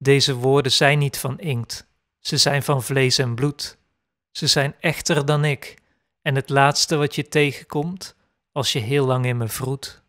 Deze woorden zijn niet van inkt, ze zijn van vlees en bloed. Ze zijn echter dan ik, en het laatste wat je tegenkomt, als je heel lang in me vroet.